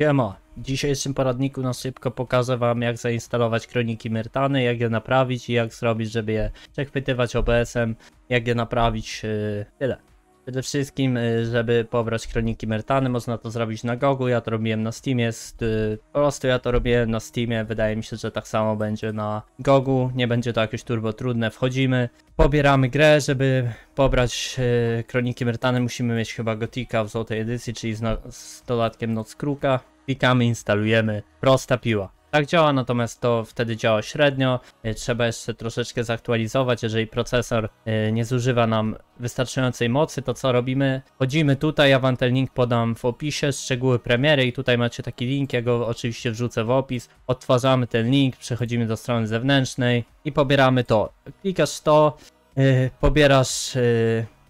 Siema, w dzisiejszym poradniku na szybko pokażę Wam jak zainstalować kroniki Myrtany, jak je naprawić i jak zrobić, żeby je przechwytywać OBS-em, jak je naprawić, yy, tyle. Przede wszystkim, y, żeby pobrać kroniki Mertany, można to zrobić na Gogu, ja to robiłem na Steamie, y, po prostu ja to robiłem na Steamie, wydaje mi się, że tak samo będzie na Gogu, nie będzie to jakieś turbo trudne, wchodzimy, pobieramy grę, żeby pobrać y, kroniki Mertany musimy mieć chyba Gotika w złotej edycji, czyli z, z dodatkiem Noc Kruka, klikamy, instalujemy, prosta piła tak działa, natomiast to wtedy działa średnio. E, trzeba jeszcze troszeczkę zaktualizować, jeżeli procesor e, nie zużywa nam wystarczającej mocy, to co robimy? Chodzimy tutaj, ja wam ten link podam w opisie, szczegóły premiery i tutaj macie taki link, ja go oczywiście wrzucę w opis. Odtwarzamy ten link, przechodzimy do strony zewnętrznej i pobieramy to. Klikasz to, e, pobierasz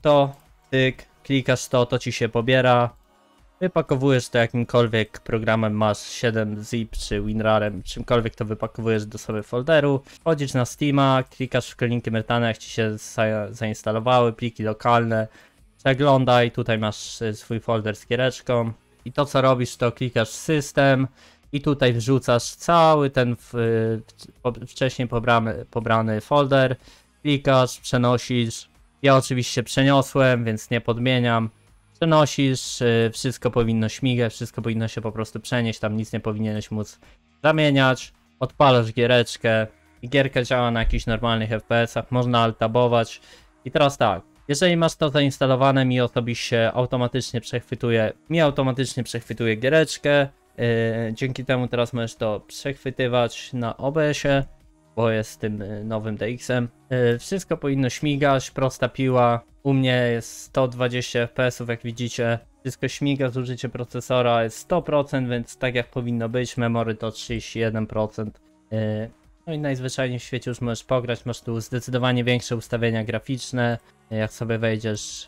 to, tyk, klikasz to, to ci się pobiera, Wypakowujesz to jakimkolwiek programem, masz 7zip czy WinRarem, czymkolwiek to wypakowujesz do sobie folderu. Wchodzisz na Steama, klikasz w linki Mertana, jak ci się zainstalowały pliki lokalne. Przeglądaj, tutaj masz y, swój folder z giereczką. I to co robisz to klikasz system i tutaj wrzucasz cały ten y, wcześniej pobrany, pobrany folder. Klikasz, przenosisz. Ja oczywiście przeniosłem, więc nie podmieniam przenosisz, y, wszystko powinno śmigać, wszystko powinno się po prostu przenieść, tam nic nie powinieneś móc zamieniać, odpalasz giereczkę, gierka działa na jakichś normalnych FPS-ach, można altabować i teraz tak, jeżeli masz to zainstalowane, mi osobiście automatycznie przechwytuje, mi automatycznie przechwytuje giereczkę, y, Dzięki temu teraz możesz to przechwytywać na OBS-ie bo jest z tym y, nowym DX-em. Y, wszystko powinno śmigać, prosta piła. U mnie jest 120 fps, jak widzicie. Wszystko śmiga, zużycie procesora jest 100%, więc tak jak powinno być, memory to 31%. Y, no i najzwyczajniej w świecie już możesz pograć, masz tu zdecydowanie większe ustawienia graficzne. Jak sobie wejdziesz,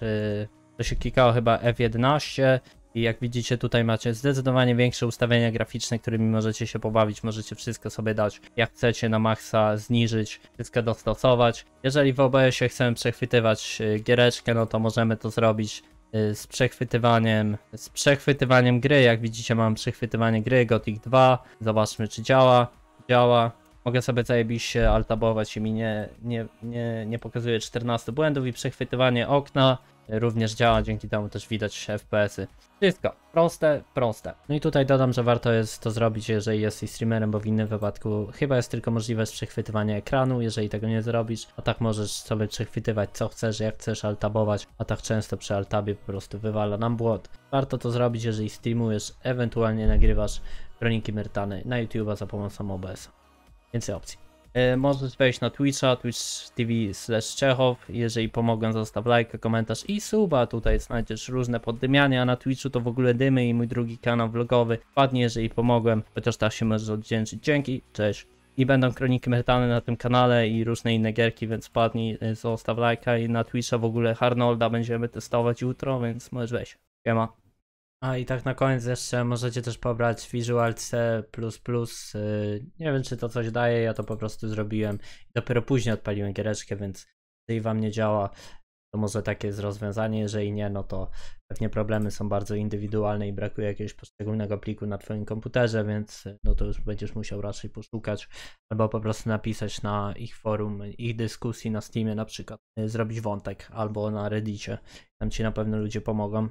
to się klikało chyba F11, i jak widzicie tutaj macie zdecydowanie większe ustawienia graficzne, którymi możecie się pobawić, możecie wszystko sobie dać jak chcecie na maksa, zniżyć, wszystko dostosować. Jeżeli w OBS-ie chcemy przechwytywać y, giereczkę, no to możemy to zrobić y, z przechwytywaniem, z przechwytywaniem gry. Jak widzicie mam przechwytywanie gry Gothic 2. Zobaczmy czy działa. Działa. Mogę sobie zajebiście altabować i mi nie, nie, nie, nie pokazuje 14 błędów i przechwytywanie okna również działa, dzięki temu też widać FPS-y. Wszystko. Proste, proste. No i tutaj dodam, że warto jest to zrobić, jeżeli jesteś streamerem, bo w innym wypadku chyba jest tylko możliwe przechwytywanie ekranu, jeżeli tego nie zrobisz, a tak możesz sobie przechwytywać co chcesz, jak chcesz altabować, a tak często przy altabie po prostu wywala nam błot. Warto to zrobić, jeżeli streamujesz, ewentualnie nagrywasz Kroniki Myrtany na YouTube'a za pomocą OBS. -a. Więcej opcji. E, możesz wejść na Twitcha, Twitch TV slash Czechow. Jeżeli pomogę, zostaw lajka, komentarz i suba. Tutaj znajdziesz różne poddymiania, a na Twitchu to w ogóle dymy i mój drugi kanał vlogowy. Ładnie, jeżeli pomogłem, chociaż tak się możesz oddzięczyć. Dzięki, cześć. I będą kroniki metalne na tym kanale i różne inne gierki, więc wpadnij, e, zostaw lajka i na Twitcha w ogóle Harnolda będziemy testować jutro, więc możesz wejść. Siema. A i tak na koniec jeszcze możecie też pobrać Visual C++. Y, nie wiem czy to coś daje, ja to po prostu zrobiłem. Dopiero później odpaliłem giereczkę, więc jeżeli wam nie działa, to może takie jest rozwiązanie. Jeżeli nie, no to pewnie problemy są bardzo indywidualne i brakuje jakiegoś poszczególnego pliku na twoim komputerze, więc y, no to już będziesz musiał raczej poszukać albo po prostu napisać na ich forum, ich dyskusji na Steamie na przykład, y, zrobić wątek albo na Reddicie. Tam ci na pewno ludzie pomogą.